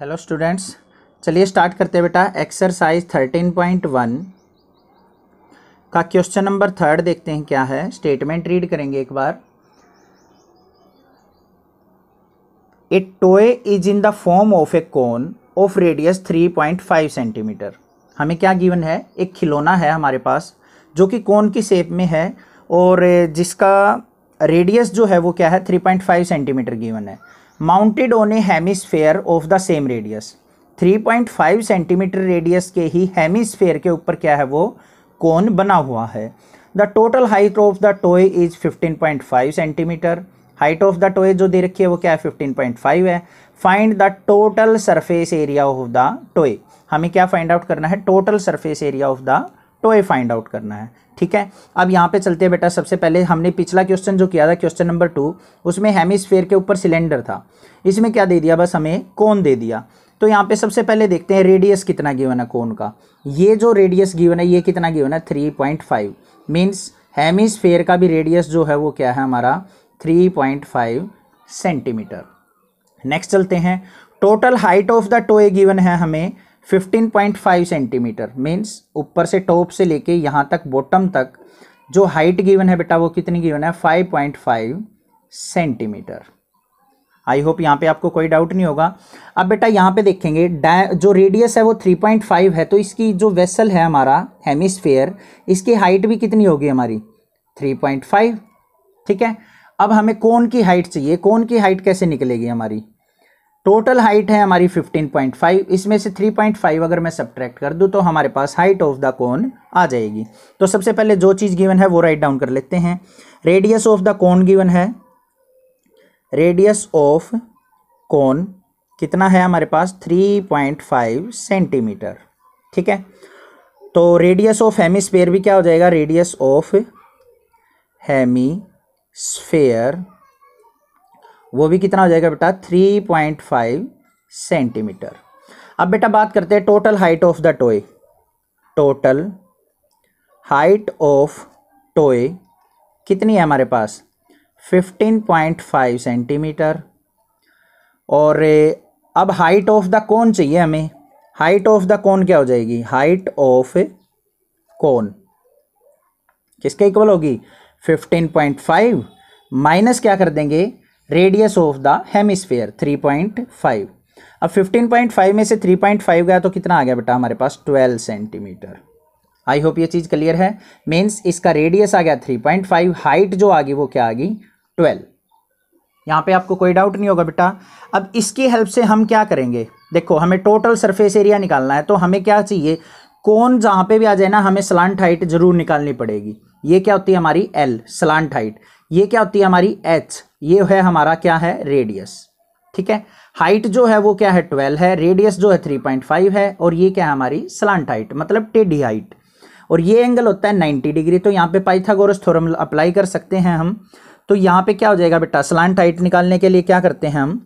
Hello students चलिए start करते हैं बेटा एक्सरसाइज थर्टीन पॉइंट वन का क्वेश्चन नंबर थर्ड देखते हैं क्या है स्टेटमेंट रीड करेंगे एक बार a toy is in the form of a cone of radius three point five centimetre हमें क्या गिवन है एक खिलौना है हमारे पास जो कि कोन की शेप में है और जिसका रेडियस जो है वो क्या है three point five centimetre given है mounted on a hemisphere of the same radius 3.5 centimetre radius के ही हेमिसफेयर के ऊपर क्या है वो कौन बना हुआ है the total height of the toy is 15.5 centimetre height of the toy जो दे रखी है वो क्या है 15.5 है find the total surface area of the toy हमें क्या फाइंड आउट करना है total surface area of the toy find out करना है ठीक है अब यहाँ पे चलते हैं बेटा सबसे पहले हमने पिछला क्वेश्चन जो किया था क्वेश्चन नंबर टू उसमें हेमिसफेयर के ऊपर सिलेंडर था इसमें क्या दे दिया बस हमें कौन दे दिया तो यहाँ पे सबसे पहले देखते हैं रेडियस कितना गिवन है कौन का ये जो रेडियस गिवन है ये कितना गिवन है three point five means hemisphere का भी रेडियस जो है वो क्या है हमारा three point five centimetre next चलते हैं total height of the toy given है हमें 15.5 सेंटीमीटर मीन्स ऊपर से टॉप से लेके यहाँ तक बॉटम तक जो हाइट गिवन है बेटा वो कितनी गिवन है 5.5 सेंटीमीटर आई होप यहाँ पे आपको कोई डाउट नहीं होगा अब बेटा यहाँ पे देखेंगे जो रेडियस है वो 3.5 है तो इसकी जो वेसल है हमारा हेमिसफेयर इसकी हाइट भी कितनी होगी हमारी 3.5 ठीक है अब हमें कौन की हाइट चाहिए कौन की हाइट कैसे निकलेगी हमारी टोटल हाइट है हमारी 15.5 इसमें से 3.5 अगर मैं सब्ट्रैक्ट कर दूं तो हमारे पास हाइट ऑफ द कोन आ जाएगी तो सबसे पहले जो चीज़ गिवन है वो राइट डाउन कर लेते हैं radius of the cone given है रेडियस ऑफ कोन कितना है हमारे पास 3.5 सेंटीमीटर ठीक है तो रेडियस ऑफ हेमी भी क्या हो जाएगा रेडियस ऑफ हेमी वो भी कितना हो जाएगा बेटा थ्री पॉइंट फाइव सेंटीमीटर अब बेटा बात करते हैं total height of the toy total height of toy कितनी है हमारे पास 15.5 सेंटीमीटर और अब हाइट ऑफ द कौन चाहिए हमें हाइट ऑफ द कौन क्या हो जाएगी हाइट ऑफ कौन किसके इक्वल होगी 15.5 माइनस क्या कर देंगे रेडियस ऑफ द हेमिस्फेयर 3.5 अब 15.5 में से 3.5 गया तो कितना आ गया बेटा हमारे पास 12 सेंटीमीटर आई होप ये चीज़ क्लियर है मीन्स इसका रेडियस आ गया 3.5 हाइट जो आ गई वो क्या आ गई 12 यहाँ पे आपको कोई डाउट नहीं होगा बेटा अब इसकी हेल्प से हम क्या करेंगे देखो हमें टोटल सरफेस एरिया निकालना है तो हमें क्या चाहिए कौन जहाँ पे भी आ जाए ना हमें स्लांट हाइट जरूर निकालनी पड़ेगी ये क्या होती है हमारी एल स्लांट हाइट ये क्या होती है हमारी एच ये है हमारा क्या है रेडियस ठीक है हाइट जो है वो क्या है ट्वेल्व है रेडियस जो है थ्री पॉइंट फाइव है और ये क्या है हमारी स्लांट हाइट मतलब टेडी हाइट और ये एंगल होता है नाइन्टी डिग्री तो यहाँ पे पाइथागोरस थ्योरम अप्लाई कर सकते हैं हम तो यहाँ पे क्या हो जाएगा बेटा स्लांट हाइट निकालने के लिए क्या करते हैं हम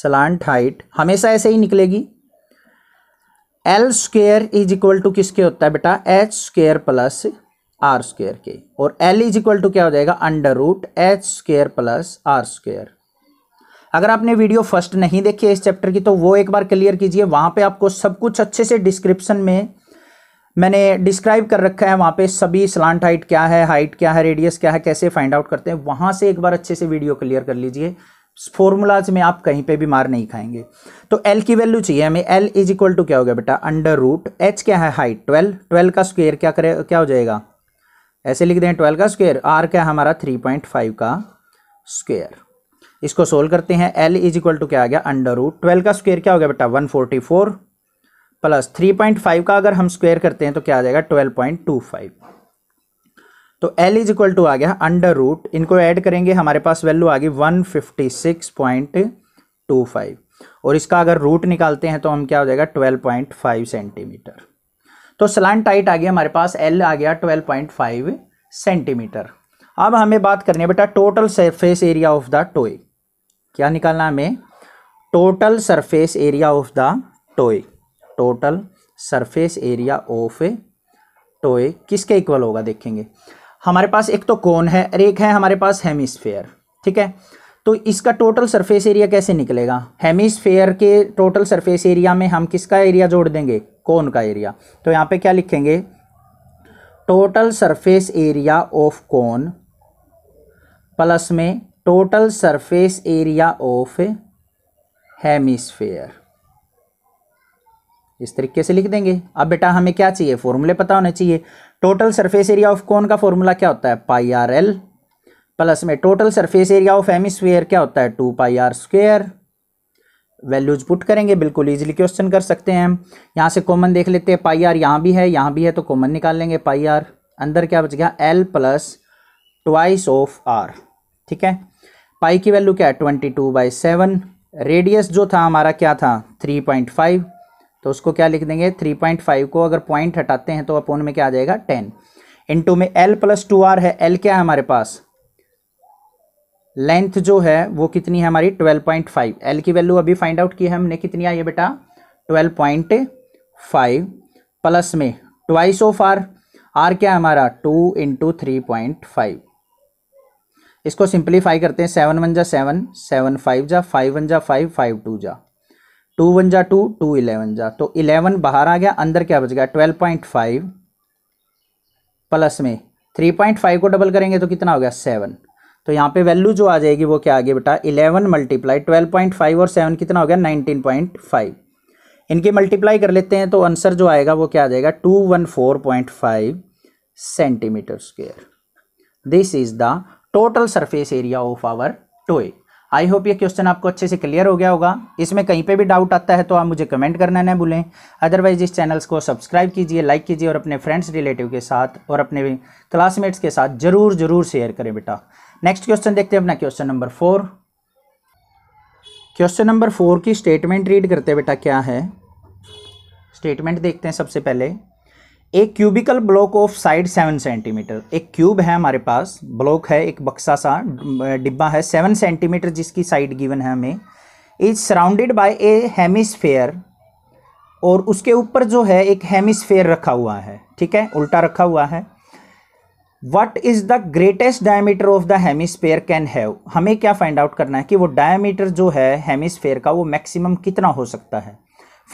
स्लांट हाइट हमेशा ऐसे ही निकलेगी L square is equal to किसके होता है बेटा H square plus R square के और एल इज इक्वल टू क्या हो जाएगा under root H square plus R square अगर आपने वीडियो फर्स्ट नहीं देखी है इस चैप्टर की तो वो एक बार क्लियर कीजिए वहां पे आपको सब कुछ अच्छे से डिस्क्रिप्शन में मैंने डिस्क्राइब कर रखा है वहां पे सभी स्लांट हाइट क्या है हाइट क्या है रेडियस क्या है कैसे फाइंड आउट करते हैं वहां से एक बार अच्छे से वीडियो क्लियर कर लीजिए फॉर्मूलाज में आप कहीं पे भी मार नहीं खाएंगे तो एल की वैल्यू चाहिए हमें एल इज इक्वल टू क्या हो गया बेटा अंडर रूट एच क्या है हाइट ट्वेल्व ट्वेल्व का स्क्वेयर क्या करे क्या हो जाएगा ऐसे लिख दें ट्वेल्व का स्क्वेयर आर क्या हमारा थ्री पॉइंट फाइव का स्क्वेयर इसको सोल्व करते हैं एल इज इक्वल टू क्या आ गया अंडर रूट ट्वेल्व का स्क्वेयर क्या हो गया बेटा one forty four plus three point five का अगर हम स्क्वेयर करते हैं तो क्या आ जाएगा ट्वेल्व पॉइंट टू फाइव तो एल इज इक्वल टू आ गया अंडर रूट इनको ऐड करेंगे हमारे पास वैल्यू आ गई one fifty six point two five और इसका अगर रूट निकालते हैं तो हम क्या हो जाएगा ट्वेल्व पॉइंट फाइव सेंटीमीटर तो स्लान टाइट आ गया हमारे पास एल आ गया ट्वेल्व पॉइंट फाइव सेंटीमीटर अब हमें बात करनी है बेटा total surface area of the toy क्या निकालना हमें total surface area of the toy total surface area of toy किसके इक्वल होगा देखेंगे हमारे पास एक तो कोन है और एक है हमारे पास हेमिस्फेयर ठीक है तो इसका टोटल सरफेस एरिया कैसे निकलेगा हेमिस्फेयर के टोटल सरफेस एरिया में हम किसका एरिया जोड़ देंगे कोन का एरिया तो यहाँ पे क्या लिखेंगे टोटल सरफेस एरिया ऑफ कौन प्लस में total surface area of hemisphere इस तरीके से लिख देंगे अब बेटा हमें क्या चाहिए फॉर्मूले पता होने चाहिए टोटल सरफेस एरिया ऑफ कौन का फॉर्मूला क्या होता है पाई आर एल प्लस में total surface area of hemisphere क्या होता है two pi R square values put करेंगे बिल्कुल इजीली क्वेश्चन कर सकते हैं हम यहाँ से कॉमन देख लेते हैं पाई आर यहाँ भी है यहाँ भी है तो कॉमन निकाल लेंगे पाई आर अंदर क्या बच गया L plus twice of R ठीक है पाई की वैल्यू क्या है twenty two by seven radius जो था हमारा क्या था थ्री पॉइंट फाइव तो उसको क्या लिख देंगे थ्री पॉइंट फाइव को अगर पॉइंट हटाते हैं तो अपोन में क्या आ जाएगा टेन इंटू में एल प्लस टू आर है एल क्या है हमारे पास लेंथ जो है वो कितनी है हमारी ट्वेल्व पॉइंट फाइव एल की वैल्यू अभी फाइंड आउट की है हमने कितनी आई है बेटा ट्वेल्व पॉइंट फाइव प्लस में ट्वाइस ऑफ आर आर क्या है हमारा two into three point five इसको सिंप्लीफाई करते हैं सेवन वन जा सेवन सेवन फाइव जा फाइव वन जा फाइव फाइव टू जा टू वन जा टू टू इलेवन जा तो इलेवन बाहर आ गया अंदर क्या बच गया ट्वेल्व पॉइंट फाइव प्लस में थ्री पॉइंट फाइव को डबल करेंगे तो कितना हो गया सेवन तो यहाँ पे वैल्यू जो आ जाएगी वो क्या आ गई बेटा eleven multiply twelve point five और सेवन कितना हो गया नाइनटीन पॉइंट फाइव इनकी मल्टीप्लाई कर लेते हैं तो आंसर जो आएगा वो क्या आ जाएगा two one four point five centimetre square this is the total surface area of our toy I hope ये क्वेश्चन आपको अच्छे से क्लियर हो गया होगा इसमें कहीं पे भी डाउट आता है तो आप मुझे कमेंट करना ना भूलें अदरवाइज इस चैनल्स को सब्सक्राइब कीजिए लाइक कीजिए और अपने फ्रेंड्स रिलेटिव के साथ और अपने क्लासमेट्स के साथ ज़रूर ज़रूर शेयर करें बेटा नेक्स्ट क्वेश्चन देखते हैं अपना question number four question number four की स्टेटमेंट रीड करते बेटा क्या है स्टेटमेंट देखते हैं सबसे पहले एक cubical block of side seven centimetre एक क्यूब है हमारे पास ब्लॉक है एक बक्सा सा डिब्बा है सेवन सेंटीमीटर जिसकी साइड गिवन है हमें is surrounded by a hemisphere और उसके ऊपर जो है एक हेमिसफेयर रखा हुआ है ठीक है उल्टा रखा हुआ है what is the greatest diameter of the hemisphere can have हमें क्या फाइंड आउट करना है कि वो डायमीटर जो है हेमिसफेयर का वो मैक्सिमम कितना हो सकता है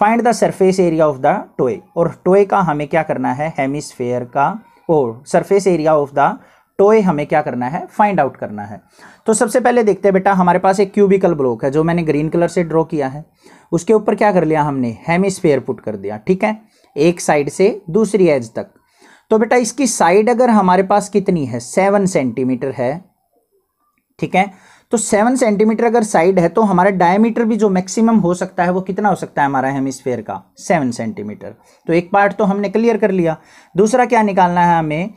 find the surface area of the toy और टोए का हमें क्या करना है हेमिसफेयर का और surface area of the toy हमें क्या करना है फाइंड आउट करना है तो सबसे पहले देखते हैं बेटा हमारे पास एक क्यूबिकल ब्लॉक है जो मैंने ग्रीन कलर से ड्रॉ किया है उसके ऊपर क्या कर लिया हमने हेमिसफेयर पुट कर दिया ठीक है एक साइड से दूसरी एज तक तो बेटा इसकी साइड अगर हमारे पास कितनी है सेवन सेंटीमीटर है ठीक है तो सेवन सेंटीमीटर अगर साइड है तो हमारा डायमीटर भी जो मैक्सिमम हो सकता है वो कितना हो सकता है हमारा हेमिस्फेयर का सेवन सेंटीमीटर तो एक पार्ट तो हमने क्लियर कर लिया दूसरा क्या निकालना है हमें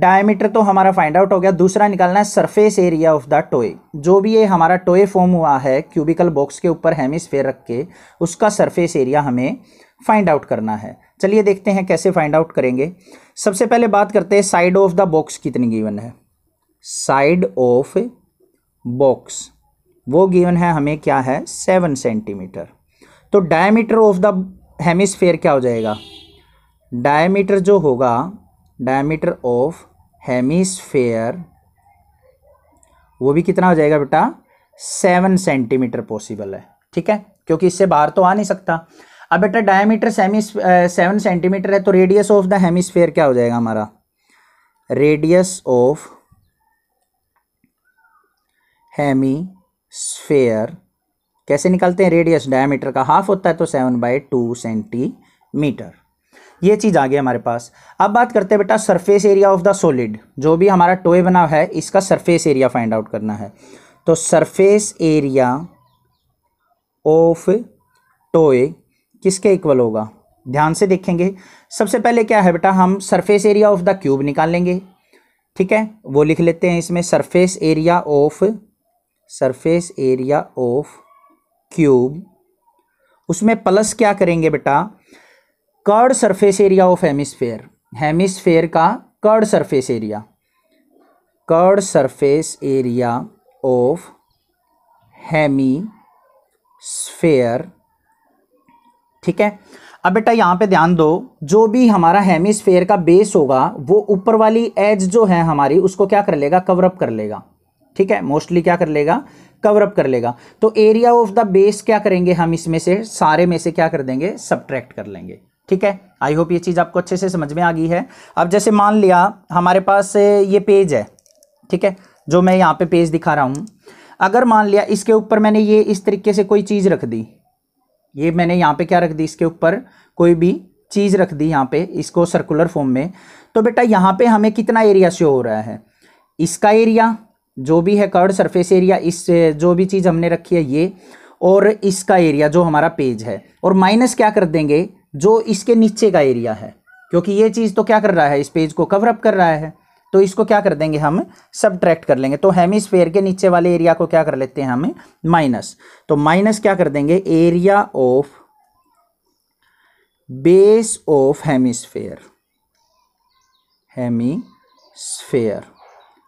डायमीटर तो हमारा फाइंड आउट हो गया दूसरा निकालना है surface area of the toy जो भी ये हमारा टोए फॉर्म हुआ है क्यूबिकल बॉक्स के ऊपर हेमिस्फेयर रख के उसका सरफेस एरिया हमें फाइंड आउट करना है चलिए देखते हैं कैसे फाइंड आउट करेंगे सबसे पहले बात करते हैं साइड ऑफ द बॉक्स कितनी गिवन है साइड ऑफ बॉक्स वो गिवन है हमें क्या है सेवन सेंटीमीटर तो डायमीटर ऑफ द हेमिसफेयर क्या हो जाएगा डायमीटर जो होगा डायमीटर ऑफ हेमिसफेयर वो भी कितना हो जाएगा बेटा सेवन सेंटीमीटर पॉसिबल है ठीक है क्योंकि इससे बाहर तो आ नहीं सकता अब बेटा डायमीटर सेमी सेवन सेंटीमीटर है तो रेडियस ऑफ द हेमिस्फेयर क्या हो जाएगा हमारा रेडियस ऑफ हेमी स्फेयर कैसे निकालते हैं रेडियस डायमीटर का हाफ होता है तो सेवन बाई टू सेंटीमीटर ये चीज़ आ गई हमारे पास अब बात करते हैं बेटा surface area of the solid जो भी हमारा टोए बना है इसका सरफेस एरिया फाइंड आउट करना है तो सरफेस एरिया ऑफ टोए किसके इक्वल होगा ध्यान से देखेंगे सबसे पहले क्या है बेटा हम surface area of the cube निकाल लेंगे ठीक है वो लिख लेते हैं इसमें surface area of surface area of cube उसमें प्लस क्या करेंगे बेटा curved surface area of hemisphere hemisphere का curved surface area curved surface area of hemisphere ठीक है अब बेटा यहाँ पे ध्यान दो जो भी हमारा हेमिस्फेयर का बेस होगा वो ऊपर वाली एज जो है हमारी उसको क्या कर लेगा कवरअप कर लेगा ठीक है मोस्टली क्या कर लेगा कवरअप कर लेगा तो एरिया ऑफ द बेस क्या करेंगे हम इसमें से सारे में से क्या कर देंगे सब्ट्रैक्ट कर लेंगे ठीक है आई होप ये चीज़ आपको अच्छे से समझ में आ गई है अब जैसे मान लिया हमारे पास ये पेज है ठीक है जो मैं यहाँ पे पेज दिखा रहा हूँ अगर मान लिया इसके ऊपर मैंने ये इस तरीके से कोई चीज़ रख दी ये मैंने यहाँ पे क्या रख दी इसके ऊपर कोई भी चीज़ रख दी यहाँ पे इसको सर्कुलर फॉर्म में तो बेटा यहाँ पे हमें कितना एरिया शो हो रहा है इसका एरिया जो भी है कर्ड सरफेस एरिया इस जो भी चीज़ हमने रखी है ये और इसका एरिया जो हमारा पेज है और माइनस क्या कर देंगे जो इसके नीचे का एरिया है क्योंकि ये चीज़ तो क्या कर रहा है इस पेज को कवरअप कर रहा है तो इसको क्या कर देंगे हम सब्ट्रैक्ट कर लेंगे तो हेमिस्फेयर के नीचे वाले एरिया को क्या कर लेते हैं हम माइनस तो माइनस क्या कर देंगे area of base of hemisphere hemisphere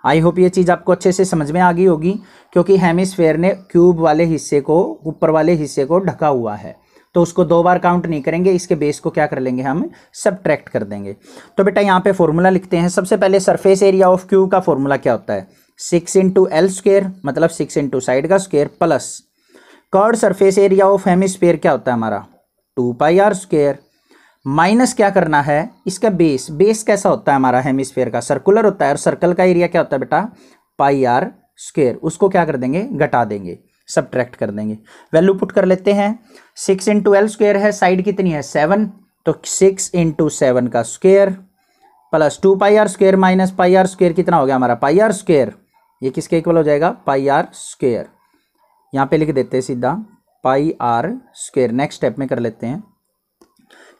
I hope ये चीज़ आपको अच्छे से समझ में आ गई होगी क्योंकि हेमिस्फेयर ने क्यूब वाले हिस्से को ऊपर वाले हिस्से को ढका हुआ है तो उसको दो बार काउंट नहीं करेंगे इसके बेस को क्या कर लेंगे हम सब्ट्रैक्ट कर देंगे तो बेटा यहाँ पे फॉर्मूला लिखते हैं सबसे पहले सरफेस एरिया ऑफ क्यू का फॉर्मूला क्या होता है सिक्स इंटू एल स्क्र मतलब सिक्स इंटू साइड का square plus curved surface area of sphere क्या होता है हमारा two pi R square minus क्या करना है इसका बेस बेस कैसा होता है हमारा स्पेयर का सर्कुलर होता है और सर्कल का एरिया क्या होता है बेटा पाई आर स्क्वेयर उसको क्या कर देंगे घटा देंगे सब्ट्रैक्ट कर देंगे वैल्यू पुट कर लेते हैं सिक्स इंटू ट्वेल्व स्क्वेयर है साइड कितनी है सेवन तो सिक्स इंटू सेवन का square plus two pi R square minus pi R square कितना हो गया हमारा पाई आर स्क्वेयर ये किसके इक्वल हो जाएगा पाई आर स्क्वेयर यहाँ पे लिख देते हैं सीधा pi R square next step में कर लेते हैं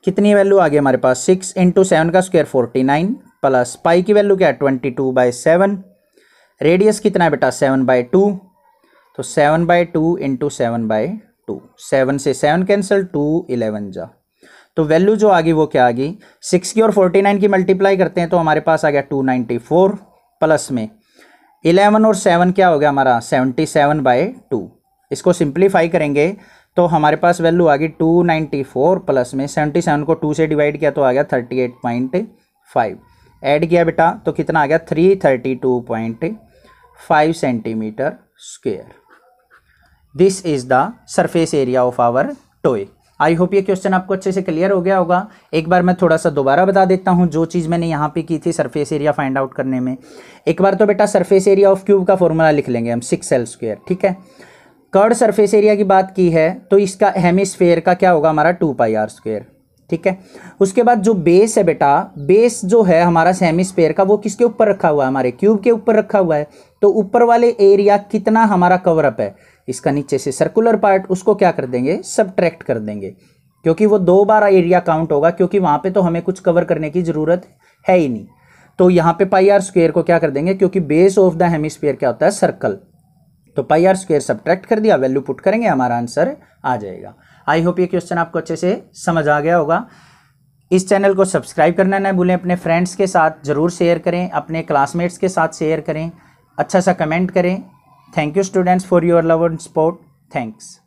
कितनी वैल्यू आ गई हमारे पास सिक्स इंटू सेवन का square forty nine plus pi की वैल्यू क्या है twenty two by seven radius कितना है बेटा सेवन बाई टू तो seven by two into seven by two seven से सेवन कैंसिल टू इलेवन जा तो वैल्यू जो आ गई वो क्या आ गई सिक्स की और फोर्टी नाइन की मल्टीप्लाई करते हैं तो हमारे पास आ गया टू नाइन्टी फोर प्लस में इलेवन और सेवन क्या हो गया हमारा सेवनटी सेवन बाई टू इसको सिंप्लीफाई करेंगे तो हमारे पास वैल्यू आ गई टू नाइन्टी फोर प्लस में सेवेंटी सेवन को टू से डिवाइड किया तो आ गया thirty eight point five add किया बेटा तो कितना आ गया three thirty two point five centimetre square this is the surface area of our toy I hope ये क्वेश्चन आपको अच्छे से क्लियर हो गया होगा एक बार मैं थोड़ा सा दोबारा बता देता हूँ जो चीज़ मैंने यहाँ पे की थी सरफेस एरिया फाइंड आउट करने में एक बार तो बेटा सरफेस एरिया ऑफ क्यूब का फॉर्मूला लिख लेंगे हम सिक्स एल स्क्वेयर ठीक है कर्ड सरफेस एरिया की बात की है तो इसका हेमिसफेयर का क्या होगा हमारा टू पाई आर स्क्वेयर ठीक है उसके बाद जो बेस है बेटा बेस जो है हमारा सेमिस्पेयर का वो किसके ऊपर रखा हुआ है हमारे क्यूब के ऊपर रखा हुआ है तो ऊपर वाले एरिया कितना हमारा कवरअप है इसका नीचे से सर्कुलर पार्ट उसको क्या कर देंगे सब्ट्रैक्ट कर देंगे क्योंकि वो दो बार एरिया काउंट होगा क्योंकि वहाँ पे तो हमें कुछ कवर करने की ज़रूरत है ही नहीं तो यहाँ पे पाई आर स्क्वेयर को क्या कर देंगे क्योंकि बेस ऑफ द हेमिस्फीयर क्या होता है सर्कल तो पाई आर स्क्वेयर सब्ट्रैक्ट कर दिया वैल्यू पुट करेंगे हमारा आंसर आ जाएगा आई होप ये क्वेश्चन आपको अच्छे से समझ आ गया होगा इस चैनल को सब्सक्राइब करना ना भूलें अपने फ्रेंड्स के साथ ज़रूर शेयर करें अपने क्लासमेट्स के साथ शेयर करें अच्छा सा कमेंट करें Thank you students for your love and support. Thanks.